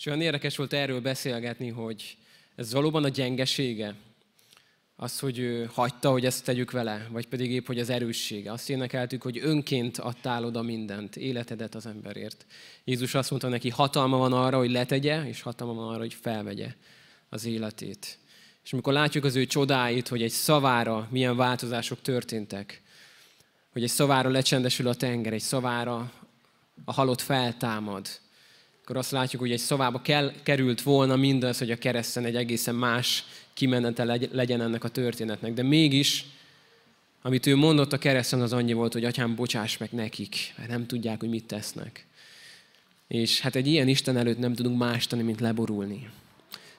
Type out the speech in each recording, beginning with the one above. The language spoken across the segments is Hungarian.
És olyan érdekes volt erről beszélgetni, hogy ez valóban a gyengesége, az, hogy ő hagyta, hogy ezt tegyük vele, vagy pedig épp, hogy az erőssége. Azt énekeltük, hogy önként adtál oda mindent, életedet az emberért. Jézus azt mondta neki, hatalma van arra, hogy letegye, és hatalma van arra, hogy felvegye az életét. És amikor látjuk az ő csodáit, hogy egy szavára milyen változások történtek, hogy egy szavára lecsendesül a tenger, egy szavára a halott feltámad, akkor azt látjuk, hogy egy szavába kell, került volna mindaz, hogy a kereszten egy egészen más kimenete legyen ennek a történetnek. De mégis, amit ő mondott a kereszten, az annyi volt, hogy atyám, bocsáss meg nekik, mert nem tudják, hogy mit tesznek. És hát egy ilyen Isten előtt nem tudunk más tenni, mint leborulni.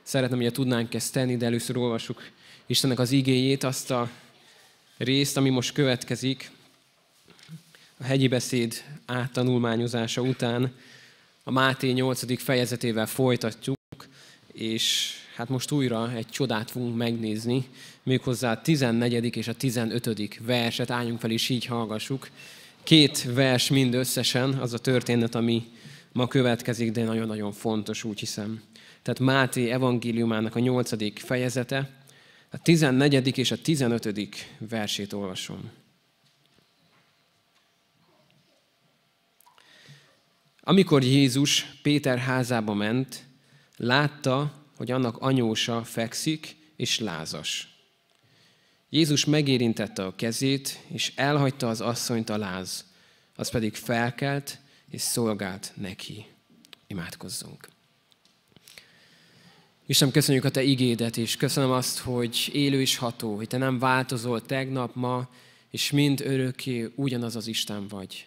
Szeretném, hogy tudnánk ezt tenni, de először olvassuk Istennek az igéjét, azt a részt, ami most következik, a hegyi beszéd áttanulmányozása után a Máté 8. fejezetével folytatjuk, és hát most újra egy csodát fogunk megnézni, méghozzá a 14. és a 15. verset, álljunk fel és így hallgassuk. Két vers mind összesen, az a történet, ami ma következik, de nagyon-nagyon fontos, úgy hiszem. Tehát Máté evangéliumának a 8. fejezete, a 14. és a 15. versét olvasom. Amikor Jézus Péter házába ment, látta, hogy annak anyósa fekszik és lázas. Jézus megérintette a kezét, és elhagyta az asszonyt a láz, az pedig felkelt és szolgált neki. Imádkozzunk. Istenem, köszönjük a Te igédet, és köszönöm azt, hogy élő és ható, hogy Te nem változol tegnap, ma, és mind örökké ugyanaz az Isten vagy.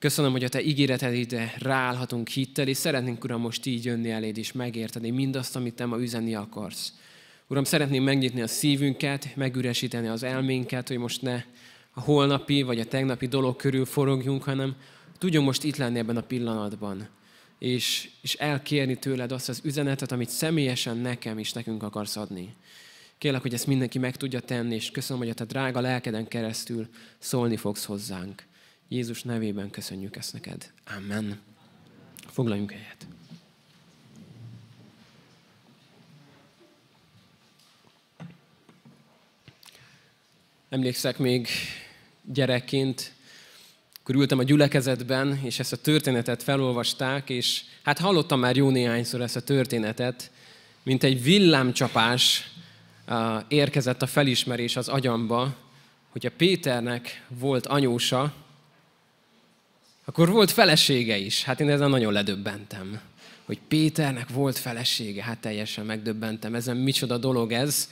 Köszönöm, hogy a Te ide ráállhatunk hittel, és szeretnénk, Uram, most így jönni eléd és megérteni mindazt, amit Te ma üzenni akarsz. Uram, szeretném megnyitni a szívünket, megüresíteni az elménket, hogy most ne a holnapi vagy a tegnapi dolog körül forogjunk, hanem tudjon most itt lenni ebben a pillanatban, és, és elkérni tőled azt az üzenetet, amit személyesen nekem és nekünk akarsz adni. Kérlek, hogy ezt mindenki meg tudja tenni, és köszönöm, hogy a te drága lelkeden keresztül szólni fogsz hozzánk. Jézus nevében köszönjük ezt neked. Amen. Foglaljunk helyet. Emlékszek még gyerekként, akkor ültem a gyülekezetben, és ezt a történetet felolvasták, és hát hallottam már jó néhányszor ezt a történetet, mint egy villámcsapás érkezett a felismerés az agyamba, hogy a Péternek volt anyósa, akkor volt felesége is. Hát én ezen nagyon ledöbbentem. Hogy Péternek volt felesége, hát teljesen megdöbbentem. Ezen micsoda dolog ez.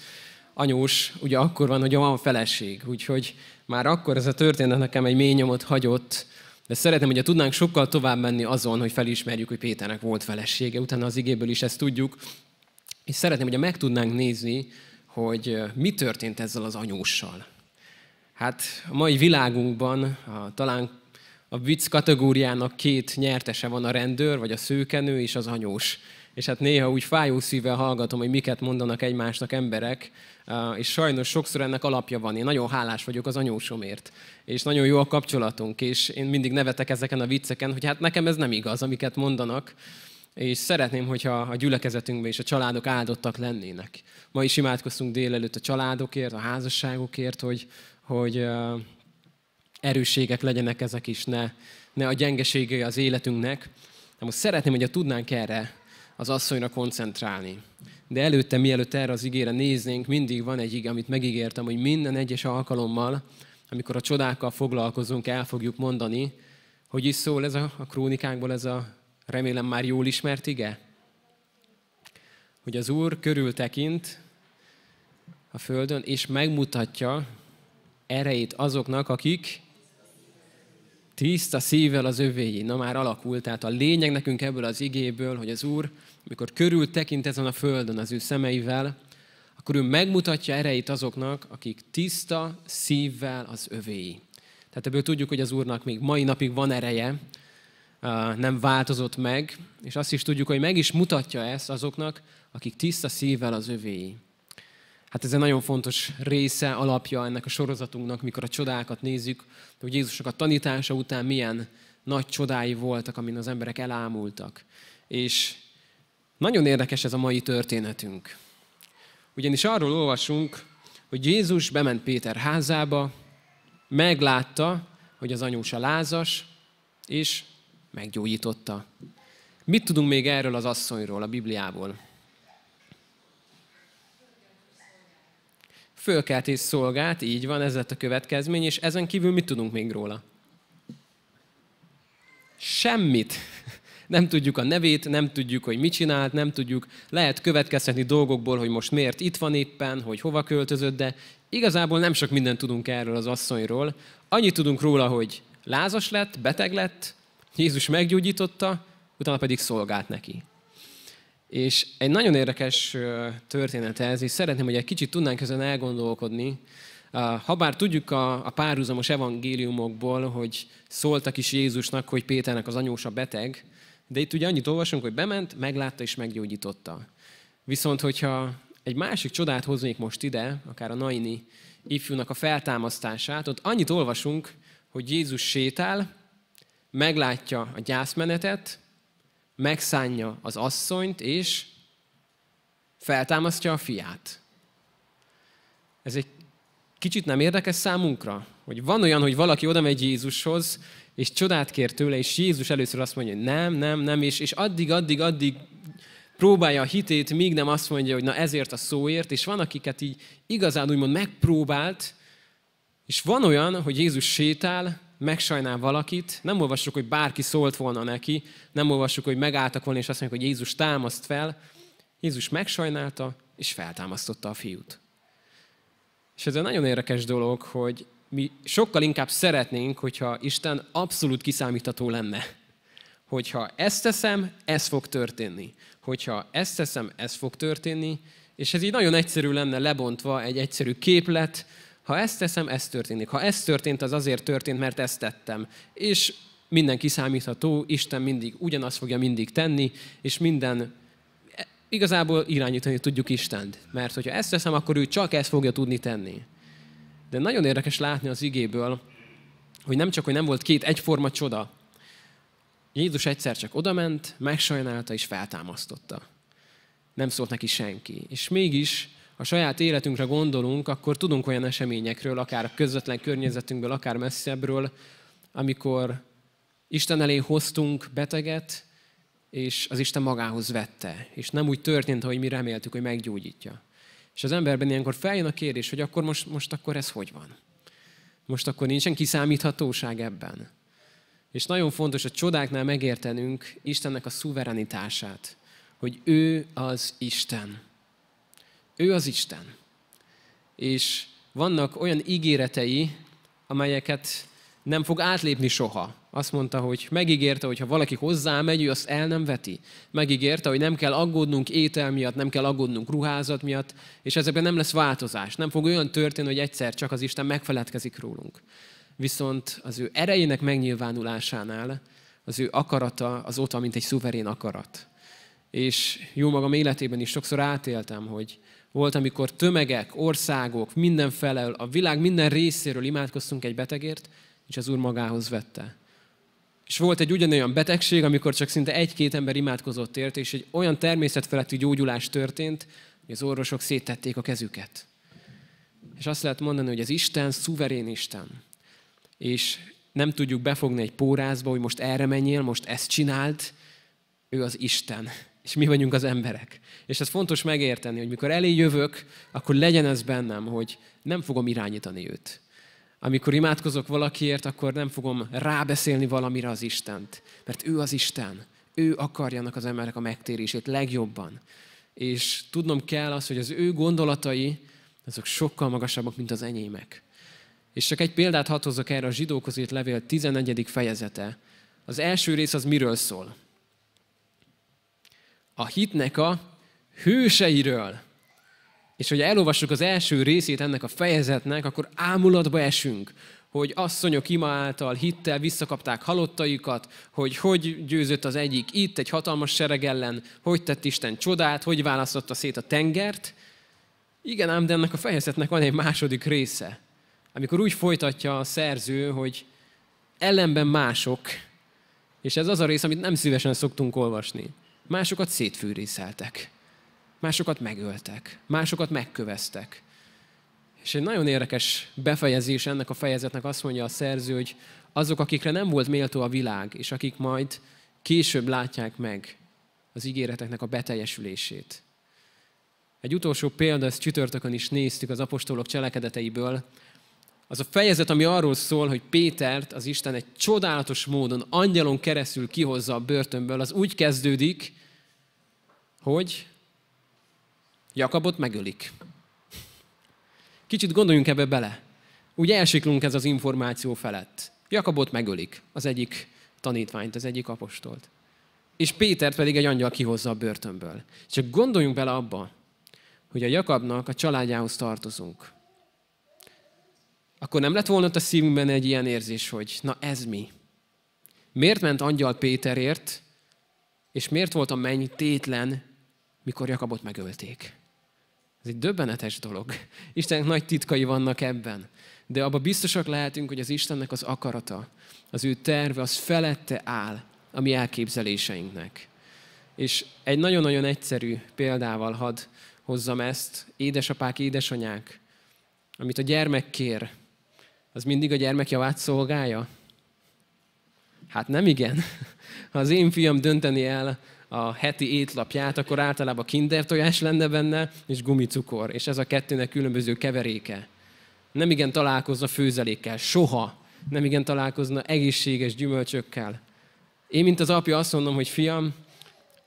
Anyós ugye akkor van, hogy van feleség. Úgyhogy már akkor ez a történet nekem egy mély nyomot hagyott, de szeretem, hogyha tudnánk sokkal tovább menni azon, hogy felismerjük, hogy Péternek volt felesége, utána az igéből is ezt tudjuk, és szeretném, hogyha meg tudnánk nézni, hogy mi történt ezzel az anyóssal. Hát a mai világunkban a, talán a vicc kategóriának két nyertese van a rendőr, vagy a szőkenő és az anyós. És hát néha úgy fájó szívvel hallgatom, hogy miket mondanak egymásnak emberek, eh, és sajnos sokszor ennek alapja van. Én nagyon hálás vagyok az anyósomért, és nagyon jó a kapcsolatunk, és én mindig nevetek ezeken a vicceken, hogy hát nekem ez nem igaz, amiket mondanak, és szeretném, hogyha a gyülekezetünkben és a családok áldottak lennének. Ma is imádkoztunk délelőtt a családokért, a házasságokért, hogy, hogy eh, erősségek legyenek ezek is, ne, ne a gyengeségei az életünknek. De most szeretném, hogyha tudnánk erre az asszonyra koncentrálni. De előtte, mielőtt erre az igére néznénk, mindig van egy ige, amit megígértem, hogy minden egyes alkalommal, amikor a csodákkal foglalkozunk, el fogjuk mondani, hogy is szól ez a, a krónikánkból ez a remélem már jól ismert ige? Hogy az Úr körültekint a Földön, és megmutatja erejét azoknak, akik tiszta szívvel az övéi. Na már alakult, tehát a lényeg nekünk ebből az igéből, hogy az Úr, amikor körül tekint ezen a földön az ő szemeivel, akkor ő megmutatja erejét azoknak, akik tiszta szívvel az övéi. Tehát ebből tudjuk, hogy az Úrnak még mai napig van ereje, nem változott meg, és azt is tudjuk, hogy meg is mutatja ezt azoknak, akik tiszta szívvel az övéi hát ez egy nagyon fontos része, alapja ennek a sorozatunknak, mikor a csodákat nézzük, hogy Jézusnak a tanítása után milyen nagy csodái voltak, amin az emberek elámultak. És nagyon érdekes ez a mai történetünk. Ugyanis arról olvasunk, hogy Jézus bement Péter házába, meglátta, hogy az anyósa lázas, és meggyógyította. Mit tudunk még erről az asszonyról, a Bibliából? és szolgált, így van, ez lett a következmény, és ezen kívül mit tudunk még róla? Semmit. Nem tudjuk a nevét, nem tudjuk, hogy mit csinált, nem tudjuk. Lehet következtetni dolgokból, hogy most miért itt van éppen, hogy hova költözött, de igazából nem sok mindent tudunk erről az asszonyról. Annyit tudunk róla, hogy lázas lett, beteg lett, Jézus meggyógyította, utána pedig szolgált neki. És egy nagyon érdekes történet ez, és szeretném, hogy egy kicsit tudnánk ezen elgondolkodni. Habár tudjuk a, a párhuzamos evangéliumokból, hogy szóltak is Jézusnak, hogy Péternek az anyósa beteg, de itt ugye annyit olvasunk, hogy bement, meglátta és meggyógyította. Viszont, hogyha egy másik csodát hoznék most ide, akár a Naini ifjúnak a feltámasztását, ott annyit olvasunk, hogy Jézus sétál, meglátja a gyászmenetet, megszánja az asszonyt, és feltámasztja a fiát. Ez egy kicsit nem érdekes számunkra, hogy van olyan, hogy valaki oda megy Jézushoz, és csodát kér tőle, és Jézus először azt mondja, hogy nem, nem, nem, és, és addig, addig, addig próbálja a hitét, míg nem azt mondja, hogy na ezért a szóért, és van, akiket így igazán úgymond megpróbált, és van olyan, hogy Jézus sétál, megsajnál valakit, nem olvassuk, hogy bárki szólt volna neki, nem olvassuk, hogy megálltak volna, és azt mondjuk, hogy Jézus támaszt fel. Jézus megsajnálta, és feltámasztotta a fiút. És ez egy nagyon érdekes dolog, hogy mi sokkal inkább szeretnénk, hogyha Isten abszolút kiszámítható lenne. Hogyha ezt teszem, ez fog történni. Hogyha ezt teszem, ez fog történni. És ez így nagyon egyszerű lenne lebontva egy egyszerű képlet, ha ezt teszem, ez történik. Ha ez történt, az azért történt, mert ezt tettem. És minden kiszámítható, Isten mindig ugyanazt fogja mindig tenni, és minden e, igazából irányítani tudjuk Istent. Mert hogyha ezt teszem, akkor ő csak ezt fogja tudni tenni. De nagyon érdekes látni az igéből, hogy nem csak, hogy nem volt két egyforma csoda. Jézus egyszer csak odament, megsajnálta és feltámasztotta. Nem szólt neki senki. És mégis a saját életünkre gondolunk, akkor tudunk olyan eseményekről, akár a közvetlen környezetünkből, akár messzebbről, amikor Isten elé hoztunk beteget, és az Isten magához vette. És nem úgy történt, ahogy mi reméltük, hogy meggyógyítja. És az emberben ilyenkor feljön a kérdés, hogy akkor most, most akkor ez hogy van? Most akkor nincsen kiszámíthatóság ebben. És nagyon fontos a csodáknál megértenünk Istennek a szuverenitását, hogy ő az Isten. Ő az Isten. És vannak olyan ígéretei, amelyeket nem fog átlépni soha. Azt mondta, hogy megígérte, hogy ha valaki hozzá megy, ő azt el nem veti. Megígérte, hogy nem kell aggódnunk étel miatt, nem kell aggódnunk ruházat miatt, és ezekben nem lesz változás. Nem fog olyan történni, hogy egyszer csak az Isten megfeledkezik rólunk. Viszont az ő erejének megnyilvánulásánál az ő akarata az ott, mint egy szuverén akarat. És jó magam életében is sokszor átéltem, hogy, volt, amikor tömegek, országok, mindenfelől, a világ minden részéről imádkoztunk egy betegért, és az Úr magához vette. És volt egy ugyanolyan betegség, amikor csak szinte egy-két ember imádkozott érte, és egy olyan természetfeletti gyógyulás történt, hogy az orvosok széttették a kezüket. És azt lehet mondani, hogy az Isten szuverén Isten. És nem tudjuk befogni egy pórázba, hogy most erre menjél, most ezt csinált Ő az Isten és mi vagyunk az emberek. És ez fontos megérteni, hogy mikor elé jövök, akkor legyen ez bennem, hogy nem fogom irányítani őt. Amikor imádkozok valakiért, akkor nem fogom rábeszélni valamire az Istent, mert ő az Isten. Ő akarjanak az emberek a megtérését legjobban. És tudnom kell az, hogy az ő gondolatai, azok sokkal magasabbak, mint az enyémek. És csak egy példát hatozok erre a zsidókhoz írt levél 11. fejezete. Az első rész az miről szól? a hitnek a hőseiről. És hogy elolvassuk az első részét ennek a fejezetnek, akkor ámulatba esünk, hogy asszonyok ima által hittel visszakapták halottaikat, hogy hogy győzött az egyik itt egy hatalmas sereg ellen, hogy tett Isten csodát, hogy választotta szét a tengert. Igen, ám de ennek a fejezetnek van egy második része, amikor úgy folytatja a szerző, hogy ellenben mások, és ez az a rész, amit nem szívesen szoktunk olvasni. Másokat szétfűrészeltek. Másokat megöltek. Másokat megköveztek. És egy nagyon érdekes befejezés ennek a fejezetnek azt mondja a szerző, hogy azok, akikre nem volt méltó a világ, és akik majd később látják meg az ígéreteknek a beteljesülését. Egy utolsó példa, ezt csütörtökön is néztük az apostolok cselekedeteiből, az a fejezet, ami arról szól, hogy Pétert az Isten egy csodálatos módon angyalon keresztül kihozza a börtönből, az úgy kezdődik, hogy Jakabot megölik. Kicsit gondoljunk ebbe bele. Úgy elsiklunk ez az információ felett. Jakabot megölik, az egyik tanítványt, az egyik apostolt. És Pétert pedig egy angyal kihozza a börtönből. Csak gondoljunk bele abba, hogy a Jakabnak a családjához tartozunk akkor nem lett volna ott a szívünkben egy ilyen érzés, hogy na ez mi? Miért ment angyal Péterért, és miért volt a menny tétlen, mikor Jakabot megölték? Ez egy döbbenetes dolog. Istennek nagy titkai vannak ebben. De abban biztosak lehetünk, hogy az Istennek az akarata, az ő terve, az felette áll a mi elképzeléseinknek. És egy nagyon-nagyon egyszerű példával hadd hozzam ezt, édesapák, édesanyák, amit a gyermek kér, az mindig a gyermek javát szolgálja? Hát nem igen. Ha az én fiam dönteni el a heti étlapját, akkor általában kinder tojás lenne benne, és gumicukor. És ez a kettőnek különböző keveréke. Nem igen találkozna főzelékkel, soha. Nem igen találkozna egészséges gyümölcsökkel. Én, mint az apja, azt mondom, hogy fiam,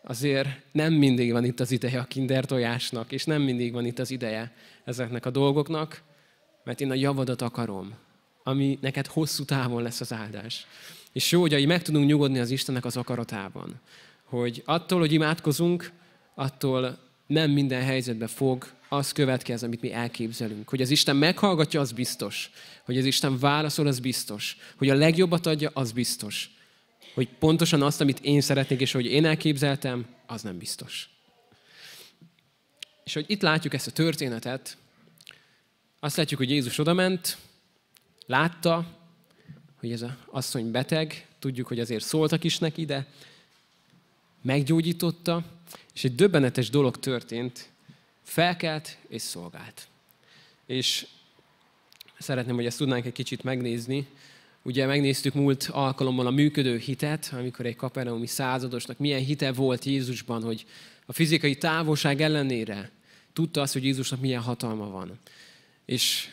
azért nem mindig van itt az ideje a kinder tojásnak, és nem mindig van itt az ideje ezeknek a dolgoknak, mert én a javadat akarom, ami neked hosszú távon lesz az áldás. És jó, hogy meg tudunk nyugodni az Istennek az akaratában. Hogy attól, hogy imádkozunk, attól nem minden helyzetbe fog az következni, amit mi elképzelünk. Hogy az Isten meghallgatja, az biztos. Hogy az Isten válaszol, az biztos. Hogy a legjobbat adja, az biztos. Hogy pontosan azt, amit én szeretnék, és hogy én elképzeltem, az nem biztos. És hogy itt látjuk ezt a történetet, azt látjuk, hogy Jézus odament, Látta, hogy ez az asszony beteg, tudjuk, hogy azért szóltak is neki, de meggyógyította, és egy döbbenetes dolog történt, felkelt és szolgált. És szeretném, hogy ezt tudnánk egy kicsit megnézni. Ugye megnéztük múlt alkalommal a működő hitet, amikor egy kapernaumi századosnak milyen hite volt Jézusban, hogy a fizikai távolság ellenére tudta azt, hogy Jézusnak milyen hatalma van. És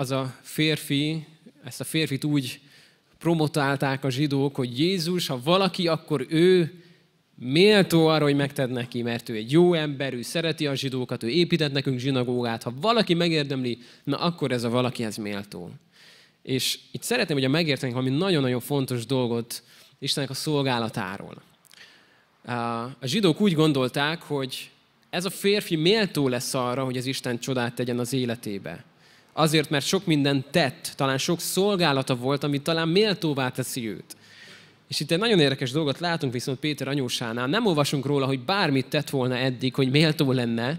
az a férfi, ezt a férfit úgy promotálták a zsidók, hogy Jézus, ha valaki, akkor ő méltó arra, hogy megted neki, mert ő egy jó ember, ő szereti a zsidókat, ő épített nekünk zsinagógát. Ha valaki megérdemli, na akkor ez a valaki, ez méltó. És itt szeretném, hogy megértenek valami nagyon-nagyon fontos dolgot Istennek a szolgálatáról. A zsidók úgy gondolták, hogy ez a férfi méltó lesz arra, hogy az Isten csodát tegyen az életébe. Azért, mert sok mindent tett, talán sok szolgálata volt, ami talán méltóvá teszi őt. És itt egy nagyon érdekes dolgot látunk viszont Péter anyósánál. Nem olvasunk róla, hogy bármit tett volna eddig, hogy méltó lenne,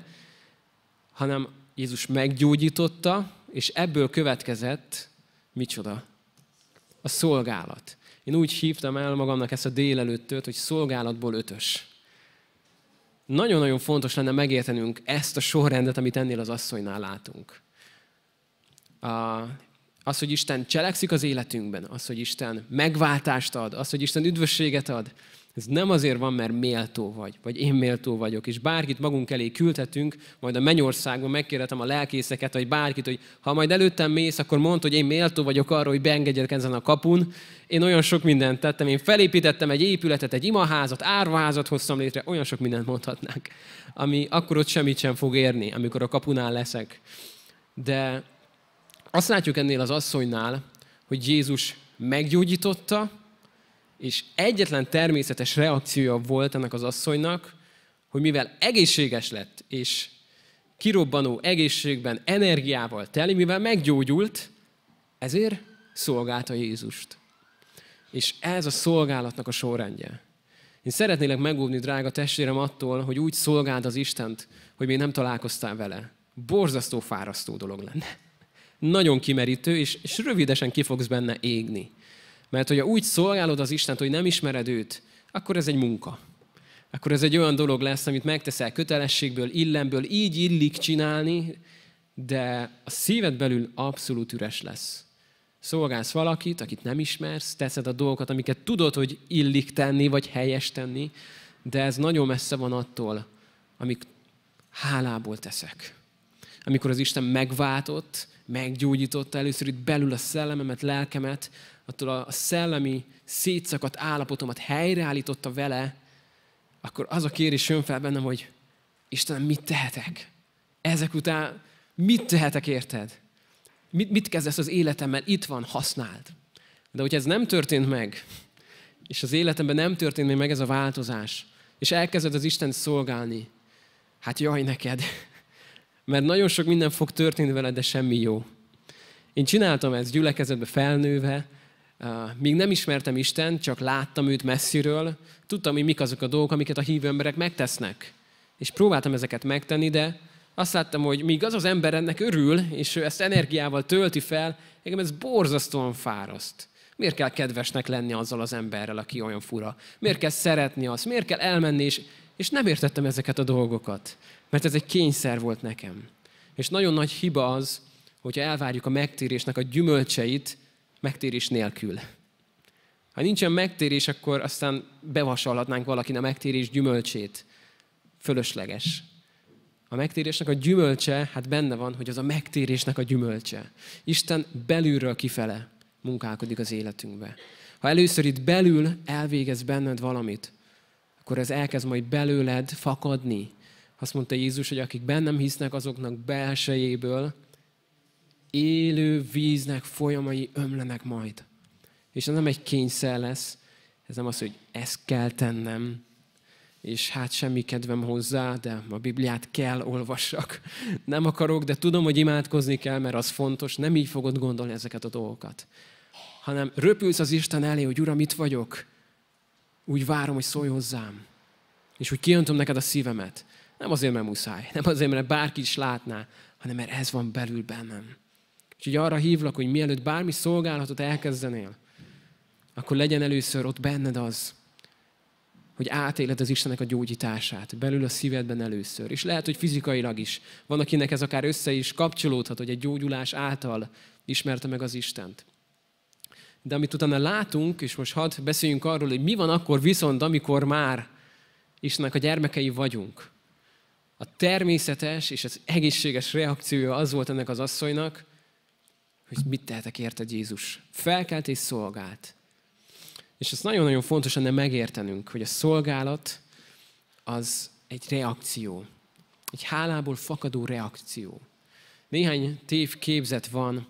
hanem Jézus meggyógyította, és ebből következett micsoda? A szolgálat. Én úgy hívtam el magamnak ezt a délelőttöt, hogy szolgálatból ötös. Nagyon-nagyon fontos lenne megértenünk ezt a sorrendet, amit ennél az asszonynál látunk az, hogy Isten cselekszik az életünkben, az, hogy Isten megváltást ad, az, hogy Isten üdvösséget ad, ez nem azért van, mert méltó vagy, vagy én méltó vagyok, és bárkit magunk elé küldhetünk, majd a mennyországban megkérhetem a lelkészeket, vagy bárkit, hogy ha majd előttem mész, akkor mondd, hogy én méltó vagyok arra, hogy beengedjek ezen a kapun. Én olyan sok mindent tettem, én felépítettem egy épületet, egy imaházat, árvázat hoztam létre, olyan sok mindent mondhatnánk, ami akkor ott semmit sem fog érni, amikor a kapunál leszek. De azt látjuk ennél az asszonynál, hogy Jézus meggyógyította, és egyetlen természetes reakciója volt ennek az asszonynak, hogy mivel egészséges lett, és kirobbanó egészségben, energiával teli, mivel meggyógyult, ezért szolgálta Jézust. És ez a szolgálatnak a sorrendje. Én szeretnélek megúvni, drága testvérem, attól, hogy úgy szolgáld az Istent, hogy még nem találkoztál vele. Borzasztó fárasztó dolog lenne nagyon kimerítő, és, és rövidesen ki fogsz benne égni. Mert hogyha úgy szolgálod az Istent, hogy nem ismered őt, akkor ez egy munka. Akkor ez egy olyan dolog lesz, amit megteszel kötelességből, illemből, így illik csinálni, de a szíved belül abszolút üres lesz. Szolgálsz valakit, akit nem ismersz, teszed a dolgokat, amiket tudod, hogy illik tenni, vagy helyes tenni, de ez nagyon messze van attól, amik hálából teszek. Amikor az Isten megváltott, meggyógyította először itt belül a szellememet, lelkemet, attól a szellemi szétszakadt állapotomat helyreállította vele, akkor az a kérés jön fel bennem, hogy Istenem, mit tehetek? Ezek után mit tehetek, érted? Mit, mit kezdesz az életemmel? Itt van, használd. De hogyha ez nem történt meg, és az életemben nem történt még meg ez a változás, és elkezded az Isten szolgálni, hát jaj neked, mert nagyon sok minden fog történni veled, de semmi jó. Én csináltam ezt gyülekezetbe felnőve, még nem ismertem Isten, csak láttam őt messziről, tudtam, hogy mik azok a dolgok, amiket a hívő emberek megtesznek. És próbáltam ezeket megtenni, de azt láttam, hogy míg az az ember ennek örül, és ő ezt energiával tölti fel, engem ez borzasztóan fáraszt. Miért kell kedvesnek lenni azzal az emberrel, aki olyan fura? Miért kell szeretni azt? Miért kell elmenni? És, és nem értettem ezeket a dolgokat. Mert ez egy kényszer volt nekem. És nagyon nagy hiba az, hogyha elvárjuk a megtérésnek a gyümölcseit megtérés nélkül. Ha nincsen megtérés, akkor aztán bevasalhatnánk valakin a megtérés gyümölcsét. Fölösleges. A megtérésnek a gyümölcse, hát benne van, hogy az a megtérésnek a gyümölcse. Isten belülről kifele munkálkodik az életünkbe. Ha először itt belül elvégez benned valamit, akkor ez elkezd majd belőled fakadni, azt mondta Jézus, hogy akik bennem hisznek, azoknak belsejéből élő víznek folyamai ömlenek majd. És ez nem egy kényszer lesz, ez nem az, hogy ezt kell tennem, és hát semmi kedvem hozzá, de a Bibliát kell olvassak. Nem akarok, de tudom, hogy imádkozni kell, mert az fontos. Nem így fogod gondolni ezeket a dolgokat. Hanem röpülsz az Isten elé, hogy Uram, itt vagyok. Úgy várom, hogy szólj hozzám. És úgy kiöntöm neked a szívemet. Nem azért, mert muszáj, nem azért, mert bárki is látná, hanem mert ez van belül bennem. És így arra hívlak, hogy mielőtt bármi szolgálatot elkezdenél, akkor legyen először ott benned az, hogy átéled az Istennek a gyógyítását, belül a szívedben először. És lehet, hogy fizikailag is. Van, akinek ez akár össze is kapcsolódhat, hogy egy gyógyulás által ismerte meg az Istent. De amit utána látunk, és most hadd beszéljünk arról, hogy mi van akkor viszont, amikor már Istennek a gyermekei vagyunk a természetes és az egészséges reakciója az volt ennek az asszonynak, hogy mit tehetek érte Jézus. Felkelt és szolgált. És ez nagyon-nagyon fontos lenne megértenünk, hogy a szolgálat az egy reakció. Egy hálából fakadó reakció. Néhány tév képzet van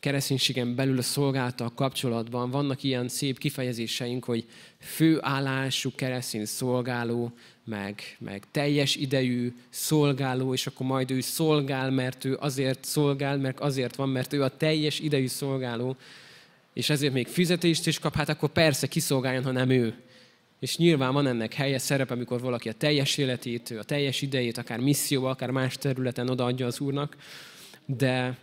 kereszténységen belül a szolgáltal kapcsolatban vannak ilyen szép kifejezéseink, hogy főállású keresztény szolgáló, meg, meg teljes idejű szolgáló, és akkor majd ő szolgál, mert ő azért szolgál, mert azért van, mert ő a teljes idejű szolgáló, és ezért még fizetést is kap, hát akkor persze kiszolgáljon, ha nem ő. És nyilván van ennek helye, szerepe, amikor valaki a teljes életét, a teljes idejét, akár misszióba, akár más területen odaadja az Úrnak, de,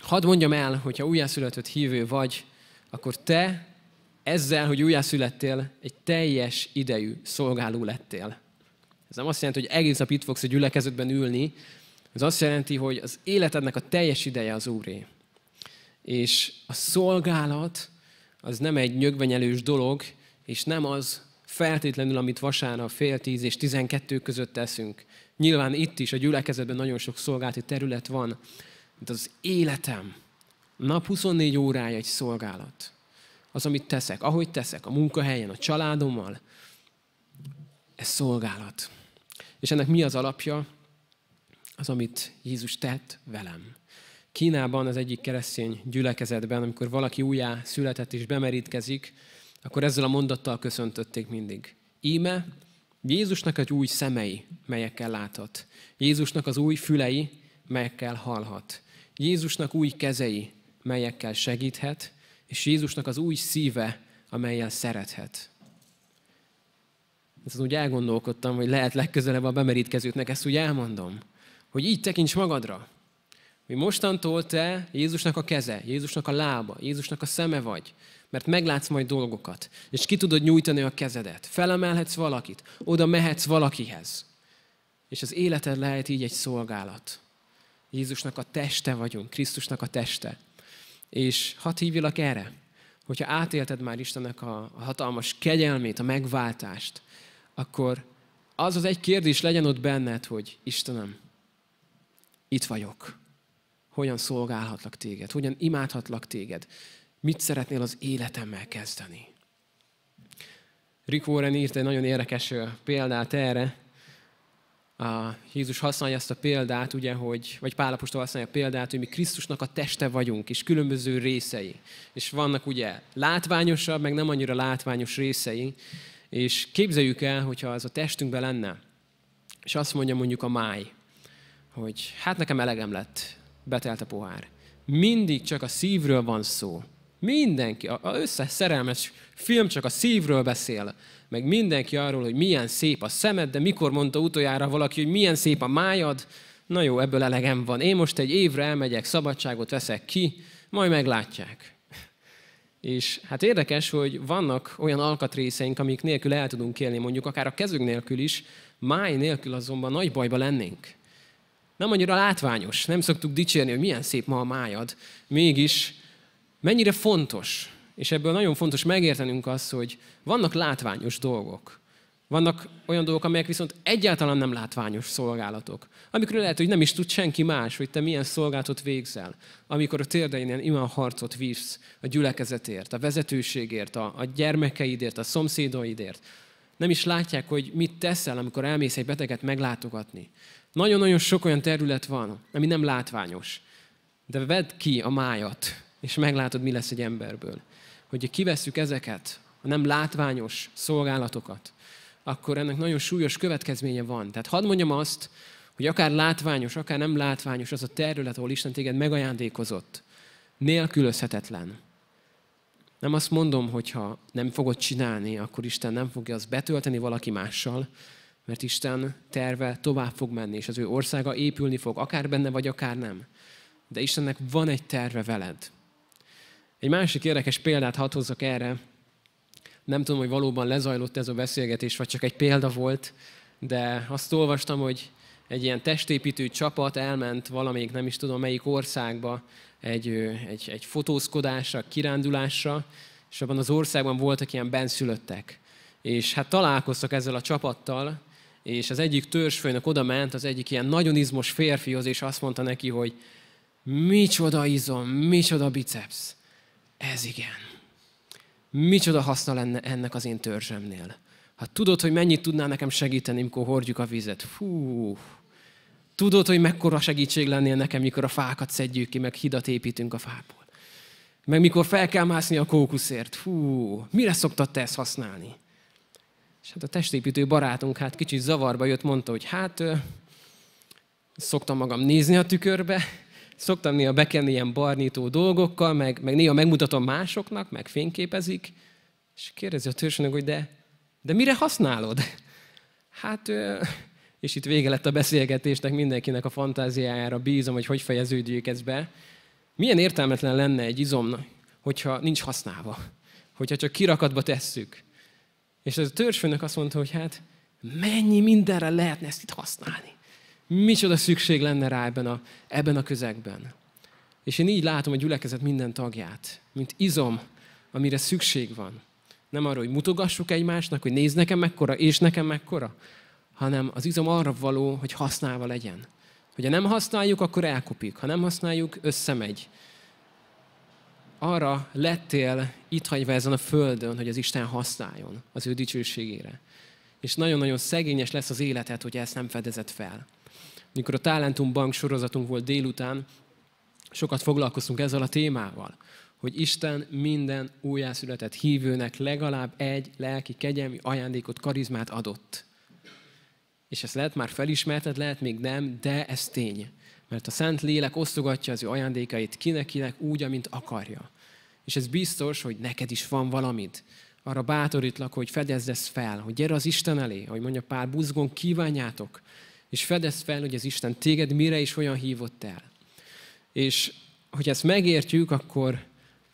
Hadd mondjam el, hogyha újjászületett hívő vagy, akkor te ezzel, hogy újjászülettél, egy teljes idejű szolgáló lettél. Ez nem azt jelenti, hogy egész nap itt fogsz a gyülekezetben ülni, ez azt jelenti, hogy az életednek a teljes ideje az Úré. És a szolgálat az nem egy nyögvenyelős dolog, és nem az feltétlenül, amit vasárnap fél tíz és tizenkettő között teszünk. Nyilván itt is a gyülekezetben nagyon sok szolgálati terület van, mint az életem. Nap 24 órája egy szolgálat. Az, amit teszek, ahogy teszek, a munkahelyen, a családommal, ez szolgálat. És ennek mi az alapja? Az, amit Jézus tett velem. Kínában az egyik keresztény gyülekezetben, amikor valaki újjá született és bemerítkezik, akkor ezzel a mondattal köszöntötték mindig. Íme Jézusnak egy új szemei, melyekkel láthat. Jézusnak az új fülei, melyekkel hallhat. Jézusnak új kezei, melyekkel segíthet, és Jézusnak az új szíve, amelyel szerethet. Ezt úgy elgondolkodtam, hogy lehet legközelebb a bemerítkezőknek ezt úgy elmondom, hogy így tekints magadra, hogy mostantól te Jézusnak a keze, Jézusnak a lába, Jézusnak a szeme vagy, mert meglátsz majd dolgokat, és ki tudod nyújtani a kezedet, felemelhetsz valakit, oda mehetsz valakihez, és az életed lehet így egy szolgálat. Jézusnak a teste vagyunk, Krisztusnak a teste. És hadd hívjalak erre, hogyha átélted már Istennek a, a hatalmas kegyelmét, a megváltást, akkor az az egy kérdés legyen ott benned, hogy Istenem, itt vagyok. Hogyan szolgálhatlak téged? Hogyan imádhatlak téged? Mit szeretnél az életemmel kezdeni? Rick Warren írt egy nagyon érdekes példát erre, a Jézus használja ezt a példát, ugye, hogy, vagy Pálapostól használja a példát, hogy mi Krisztusnak a teste vagyunk, és különböző részei. És vannak ugye látványosabb, meg nem annyira látványos részei, és képzeljük el, hogyha az a testünkben lenne, és azt mondja mondjuk a máj, hogy hát nekem elegem lett, betelt a pohár. Mindig csak a szívről van szó. Mindenki, a, összes szerelmes film csak a szívről beszél meg mindenki arról, hogy milyen szép a szemed, de mikor mondta utoljára valaki, hogy milyen szép a májad, na jó, ebből elegem van. Én most egy évre elmegyek, szabadságot veszek ki, majd meglátják. És hát érdekes, hogy vannak olyan alkatrészeink, amik nélkül el tudunk élni, mondjuk akár a kezünk nélkül is, máj nélkül azonban nagy bajba lennénk. Nem annyira látványos, nem szoktuk dicsérni, hogy milyen szép ma a májad, mégis mennyire fontos, és ebből nagyon fontos megértenünk azt, hogy vannak látványos dolgok. Vannak olyan dolgok, amelyek viszont egyáltalán nem látványos szolgálatok. Amikről lehet, hogy nem is tud senki más, hogy te milyen szolgálatot végzel. Amikor a térdeinen imán harcot vívsz a gyülekezetért, a vezetőségért, a, a gyermekeidért, a szomszédoidért. Nem is látják, hogy mit teszel, amikor elmész egy beteget meglátogatni. Nagyon-nagyon sok olyan terület van, ami nem látványos. De vedd ki a májat, és meglátod, mi lesz egy emberből hogy kivesszük ezeket, a nem látványos szolgálatokat, akkor ennek nagyon súlyos következménye van. Tehát hadd mondjam azt, hogy akár látványos, akár nem látványos az a terület, ahol Isten téged megajándékozott, nélkülözhetetlen. Nem azt mondom, hogy ha nem fogod csinálni, akkor Isten nem fogja azt betölteni valaki mással, mert Isten terve tovább fog menni, és az ő országa épülni fog, akár benne vagy, akár nem. De Istennek van egy terve veled. Egy másik érdekes példát hadd hozzak erre. Nem tudom, hogy valóban lezajlott ez a beszélgetés, vagy csak egy példa volt, de azt olvastam, hogy egy ilyen testépítő csapat elment valamelyik, nem is tudom melyik országba, egy, egy, egy fotózkodásra, kirándulásra, és abban az országban voltak ilyen benszülöttek. És hát találkoztak ezzel a csapattal, és az egyik törzsfőnök oda ment, az egyik ilyen nagyon izmos férfihoz, és azt mondta neki, hogy micsoda izom, micsoda biceps. Ez igen. Micsoda haszna lenne ennek az én törzsemnél. Ha tudod, hogy mennyit tudnál nekem segíteni, mikor hordjuk a vizet. Fú, tudod, hogy mekkora segítség lennél nekem, mikor a fákat szedjük ki, meg hidat építünk a fából. Meg mikor fel kell mászni a kókuszért. Fú, mire szoktad te ezt használni? És hát a testépítő barátunk hát kicsit zavarba jött, mondta, hogy hát szoktam magam nézni a tükörbe, szoktam néha bekenni ilyen barnító dolgokkal, meg, meg néha megmutatom másoknak, meg fényképezik, és kérdezi a törzsönök, hogy de, de mire használod? Hát, és itt vége lett a beszélgetésnek, mindenkinek a fantáziájára bízom, hogy hogy fejeződjék ez be. Milyen értelmetlen lenne egy izom, hogyha nincs használva, hogyha csak kirakatba tesszük. És ez a törzsönök azt mondta, hogy hát mennyi mindenre lehetne ezt itt használni. Micsoda szükség lenne rá ebben a, ebben a közegben. És én így látom a gyülekezet minden tagját, mint izom, amire szükség van. Nem arra, hogy mutogassuk egymásnak, hogy néz nekem mekkora, és nekem mekkora, hanem az izom arra való, hogy használva legyen. Hogy ha nem használjuk, akkor elkopik. Ha nem használjuk, összemegy. Arra lettél itt hagyva ezen a földön, hogy az Isten használjon az ő dicsőségére. És nagyon-nagyon szegényes lesz az életed, hogy ezt nem fedezett fel. Mikor a Talentum Bank sorozatunk volt délután, sokat foglalkoztunk ezzel a témával, hogy Isten minden újjászületett hívőnek legalább egy lelki kegyelmi ajándékot, karizmát adott. És ezt lehet már felismerted, lehet még nem, de ez tény. Mert a Szent Lélek osztogatja az ő ajándékait kinek-kinek úgy, amint akarja. És ez biztos, hogy neked is van valamit. Arra bátorítlak, hogy fedezd ezt fel, hogy gyere az Isten elé, ahogy mondja Pál, buzgón kívánjátok, és fedezd fel, hogy az Isten téged mire is olyan hívott el. És hogy ezt megértjük, akkor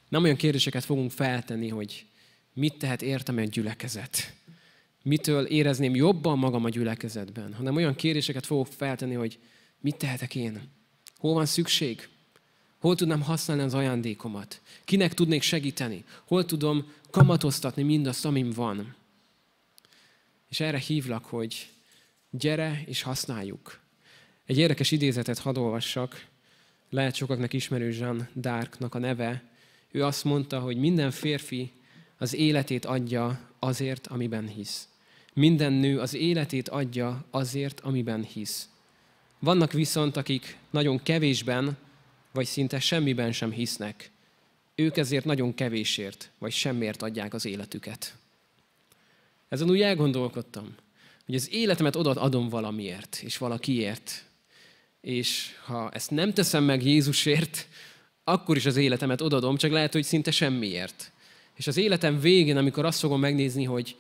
nem olyan kérdéseket fogunk feltenni, hogy mit tehet értem egy gyülekezet. Mitől érezném jobban magam a gyülekezetben, hanem olyan kérdéseket fogok feltenni, hogy mit tehetek én? Hol van szükség? Hol tudnám használni az ajándékomat? Kinek tudnék segíteni? Hol tudom kamatoztatni mindazt, amim van? És erre hívlak, hogy gyere és használjuk. Egy érdekes idézetet hadd olvassak, lehet sokaknak ismerő Jean Darknak a neve. Ő azt mondta, hogy minden férfi az életét adja azért, amiben hisz. Minden nő az életét adja azért, amiben hisz. Vannak viszont, akik nagyon kevésben, vagy szinte semmiben sem hisznek. Ők ezért nagyon kevésért, vagy semmiért adják az életüket. Ezen úgy elgondolkodtam hogy az életemet adom valamiért, és valakiért. És ha ezt nem teszem meg Jézusért, akkor is az életemet odadom, csak lehet, hogy szinte semmiért. És az életem végén, amikor azt fogom megnézni, hogy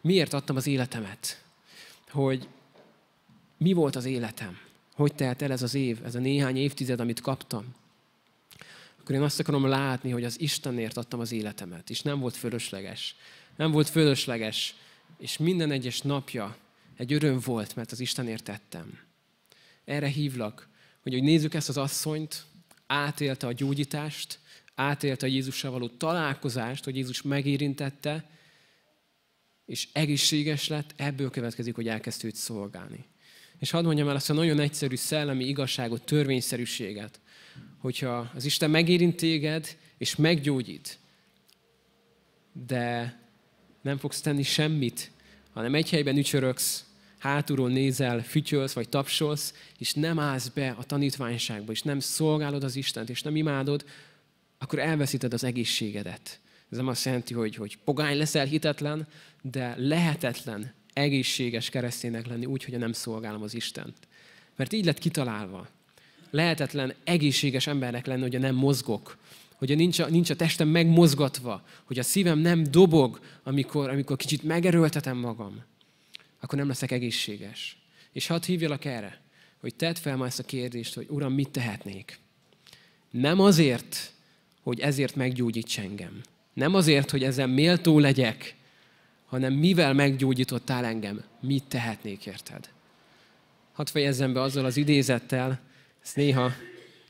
miért adtam az életemet, hogy mi volt az életem, hogy telt el ez az év, ez a néhány évtized, amit kaptam, akkor én azt akarom látni, hogy az Istenért adtam az életemet, és nem volt fölösleges. Nem volt fölösleges és minden egyes napja egy öröm volt, mert az Istenért tettem. Erre hívlak, hogy, hogy nézzük ezt az asszonyt, átélte a gyógyítást, átélte a Jézussal való találkozást, hogy Jézus megérintette, és egészséges lett, ebből következik, hogy elkezd őt szolgálni. És hadd mondjam el azt a nagyon egyszerű szellemi igazságot, törvényszerűséget, hogyha az Isten megérint téged, és meggyógyít, de nem fogsz tenni semmit, hanem egy helyben ücsöröksz, hátulról nézel, fütyölsz vagy tapsolsz, és nem állsz be a tanítványságba, és nem szolgálod az Istent, és nem imádod, akkor elveszíted az egészségedet. Ez nem azt jelenti, hogy, hogy pogány leszel hitetlen, de lehetetlen egészséges kereszténynek lenni úgy, hogy nem szolgálom az Istent. Mert így lett kitalálva. Lehetetlen egészséges embernek lenni, hogy nem mozgok, hogy a nincs, a, nincs a testem megmozgatva, hogy a szívem nem dobog, amikor, amikor kicsit megerőltetem magam, akkor nem leszek egészséges. És hadd hívjalak erre, hogy tedd fel ma ezt a kérdést, hogy Uram, mit tehetnék? Nem azért, hogy ezért meggyógyíts engem. Nem azért, hogy ezzel méltó legyek, hanem mivel meggyógyítottál engem, mit tehetnék érted? Hadd fejezzem be azzal az idézettel, ezt néha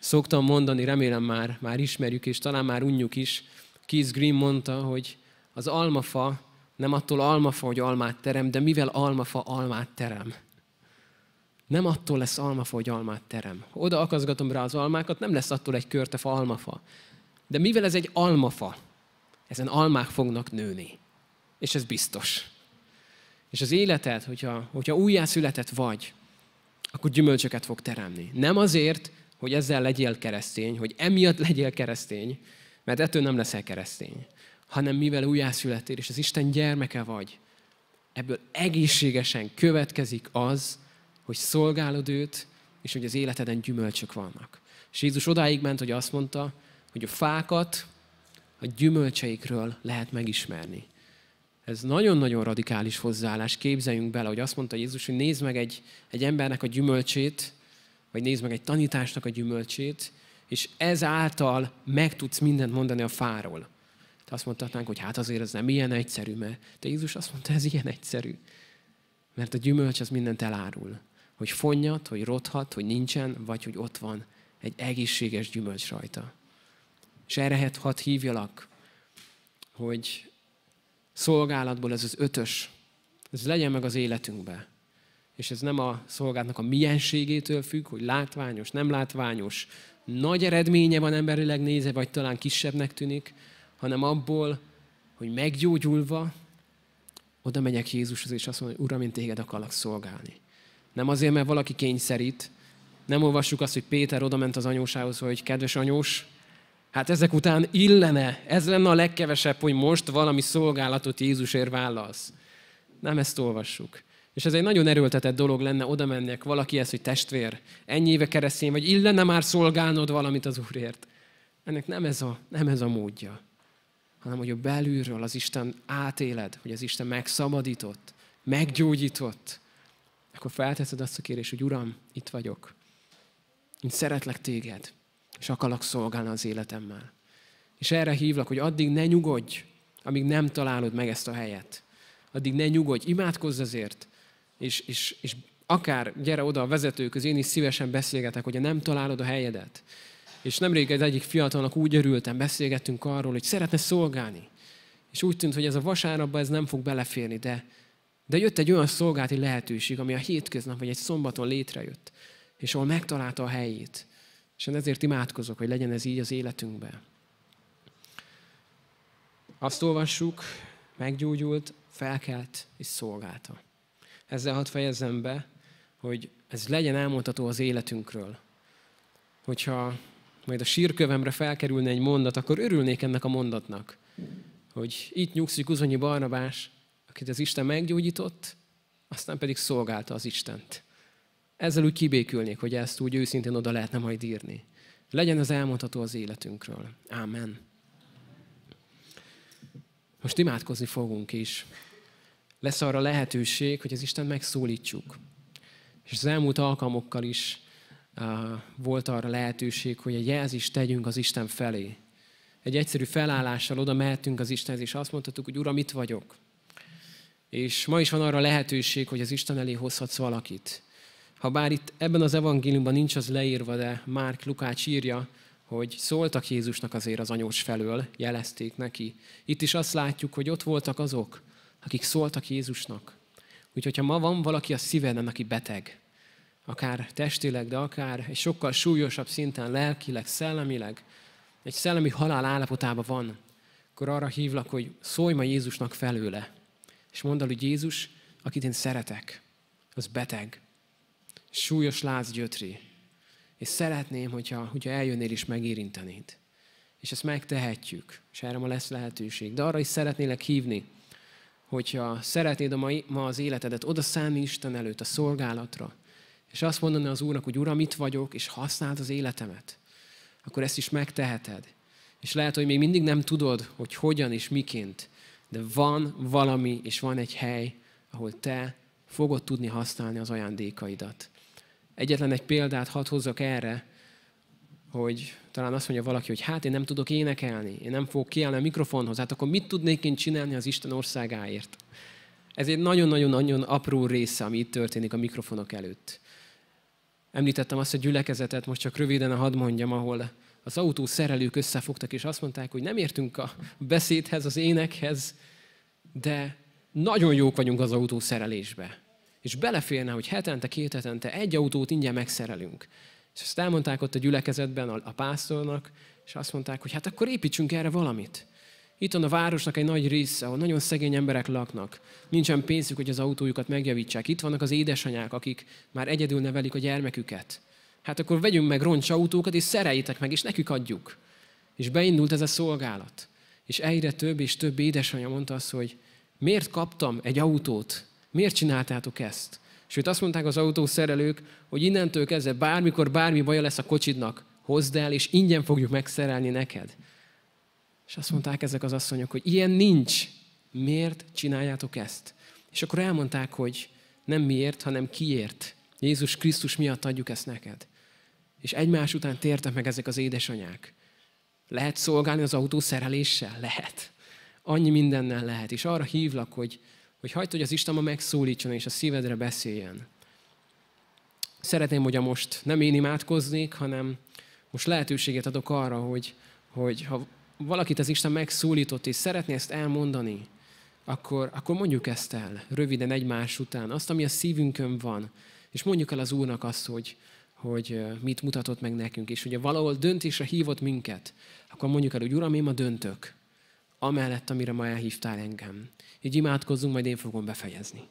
szoktam mondani, remélem már, már ismerjük, és talán már unjuk is, Keith Green mondta, hogy az almafa nem attól almafa, hogy almát terem, de mivel almafa almát terem. Nem attól lesz almafa, hogy almát terem. Oda akazgatom rá az almákat, nem lesz attól egy körtefa almafa. De mivel ez egy almafa, ezen almák fognak nőni. És ez biztos. És az életed, hogyha, hogyha újjászületett vagy, akkor gyümölcsöket fog teremni. Nem azért, hogy ezzel legyél keresztény, hogy emiatt legyél keresztény, mert ettől nem leszel keresztény, hanem mivel újjászületél, és az Isten gyermeke vagy, ebből egészségesen következik az, hogy szolgálod őt, és hogy az életeden gyümölcsök vannak. És Jézus odáig ment, hogy azt mondta, hogy a fákat a gyümölcseikről lehet megismerni. Ez nagyon-nagyon radikális hozzáállás. Képzeljünk bele, hogy azt mondta Jézus, hogy nézd meg egy, egy embernek a gyümölcsét, vagy nézd meg egy tanításnak a gyümölcsét, és ezáltal meg tudsz mindent mondani a fáról. Te azt mondhatnánk, hogy hát azért ez nem ilyen egyszerű, mert de Jézus azt mondta, ez ilyen egyszerű. Mert a gyümölcs az mindent elárul. Hogy fonnyat, hogy rothat, hogy nincsen, vagy hogy ott van egy egészséges gyümölcs rajta. És erre hat hívjalak, hogy szolgálatból ez az ötös, ez legyen meg az életünkben és ez nem a szolgálatnak a mienségétől függ, hogy látványos, nem látványos, nagy eredménye van emberileg nézve, vagy talán kisebbnek tűnik, hanem abból, hogy meggyógyulva oda megyek Jézushoz, és azt mondom, hogy Uram, én téged akarlak szolgálni. Nem azért, mert valaki kényszerít, nem olvassuk azt, hogy Péter odament az anyósához, hogy kedves anyós, hát ezek után illene, ez lenne a legkevesebb, hogy most valami szolgálatot Jézusért vállalsz. Nem ezt olvassuk. És ez egy nagyon erőltetett dolog lenne oda mennek ezt, hogy testvér, ennyi éve keresztény vagy, illene már szolgálnod valamit az Úrért. Ennek nem ez a, nem ez a módja, hanem hogy a belülről az Isten átéled, hogy az Isten megszabadított, meggyógyított, akkor felteszed azt a kérést, hogy Uram, itt vagyok. Én szeretlek téged, és akarlak szolgálni az életemmel. És erre hívlak, hogy addig ne nyugodj, amíg nem találod meg ezt a helyet. Addig ne nyugodj, imádkozz azért, és, és, és akár gyere oda a vezetőköz, én is szívesen beszélgetek, hogyha nem találod a helyedet. És nemrég egy egyik fiatalnak úgy örültem, beszélgettünk arról, hogy szeretne szolgálni. És úgy tűnt, hogy ez a vasárnapban ez nem fog beleférni, de, de jött egy olyan szolgálati lehetőség, ami a hétköznap vagy egy szombaton létrejött, és ahol megtalálta a helyét. És én ezért imádkozok, hogy legyen ez így az életünkben. Azt olvassuk, meggyógyult, felkelt és szolgálta ezzel hadd fejezem be, hogy ez legyen elmondható az életünkről. Hogyha majd a sírkövemre felkerülne egy mondat, akkor örülnék ennek a mondatnak, hogy itt nyugszik Uzonyi Barnabás, akit az Isten meggyógyított, aztán pedig szolgálta az Istent. Ezzel úgy kibékülnék, hogy ezt úgy őszintén oda lehetne majd írni. Legyen ez elmondható az életünkről. Ámen. Most imádkozni fogunk is lesz arra lehetőség, hogy az Isten megszólítsuk. És az elmúlt alkalmokkal is uh, volt arra lehetőség, hogy egy jelzést tegyünk az Isten felé. Egy egyszerű felállással oda mehetünk az Istenhez, és azt mondhatjuk, hogy Uram, itt vagyok. És ma is van arra lehetőség, hogy az Isten elé hozhatsz valakit. Ha bár itt ebben az evangéliumban nincs az leírva, de Márk Lukács írja, hogy szóltak Jézusnak azért az anyós felől, jelezték neki. Itt is azt látjuk, hogy ott voltak azok, akik szóltak Jézusnak. Úgyhogy ha ma van valaki a szíveden, aki beteg, akár testileg, de akár egy sokkal súlyosabb szinten lelkileg, szellemileg, egy szellemi halál állapotában van, akkor arra hívlak, hogy szólj ma Jézusnak felőle. És mondd el, hogy Jézus, akit én szeretek, az beteg. Súlyos láz gyötri. És szeretném, hogyha, hogyha eljönnél is megérintenéd. És ezt megtehetjük, és erre ma lesz lehetőség. De arra is szeretnélek hívni, hogyha szeretnéd a mai, ma az életedet, oda szállni Isten előtt a szolgálatra, és azt mondani az Úrnak, hogy Uram, itt vagyok, és használd az életemet, akkor ezt is megteheted. És lehet, hogy még mindig nem tudod, hogy hogyan és miként, de van valami, és van egy hely, ahol te fogod tudni használni az ajándékaidat. Egyetlen egy példát hadd hozzak erre, hogy talán azt mondja valaki, hogy hát én nem tudok énekelni, én nem fogok kiállni a mikrofonhoz, hát akkor mit tudnék én csinálni az Isten országáért? Ez egy nagyon-nagyon-nagyon apró része, ami itt történik a mikrofonok előtt. Említettem azt a gyülekezetet, most csak röviden hadd mondjam, ahol az autó szerelők összefogtak, és azt mondták, hogy nem értünk a beszédhez, az énekhez, de nagyon jók vagyunk az autószerelésbe. És beleférne, hogy hetente, két hetente egy autót ingyen megszerelünk. És ezt elmondták ott a gyülekezetben a, a pásztornak, és azt mondták, hogy hát akkor építsünk erre valamit. Itt van a városnak egy nagy része, ahol nagyon szegény emberek laknak. Nincsen pénzük, hogy az autójukat megjavítsák. Itt vannak az édesanyák, akik már egyedül nevelik a gyermeküket. Hát akkor vegyünk meg roncs autókat, és szereljétek meg, és nekük adjuk. És beindult ez a szolgálat. És egyre több és több édesanyja mondta azt, hogy miért kaptam egy autót? Miért csináltátok ezt? Sőt, azt mondták az autószerelők, hogy innentől kezdve bármikor bármi baja lesz a kocsidnak, hozd el, és ingyen fogjuk megszerelni neked. És azt mondták ezek az asszonyok, hogy ilyen nincs. Miért csináljátok ezt? És akkor elmondták, hogy nem miért, hanem kiért. Jézus Krisztus miatt adjuk ezt neked. És egymás után tértek meg ezek az édesanyák. Lehet szolgálni az autószereléssel? Lehet. Annyi mindennel lehet. És arra hívlak, hogy hogy hagyd, hogy az Isten ma megszólítson és a szívedre beszéljen. Szeretném, hogy a most nem én imádkoznék, hanem most lehetőséget adok arra, hogy, hogy ha valakit az Isten megszólított és szeretné ezt elmondani, akkor, akkor mondjuk ezt el röviden egymás után, azt, ami a szívünkön van, és mondjuk el az Úrnak azt, hogy, hogy mit mutatott meg nekünk, és hogyha valahol döntésre hívott minket, akkor mondjuk el, hogy Uram, én ma döntök amellett, amire ma elhívtál engem. Így imádkozzunk, majd én fogom befejezni.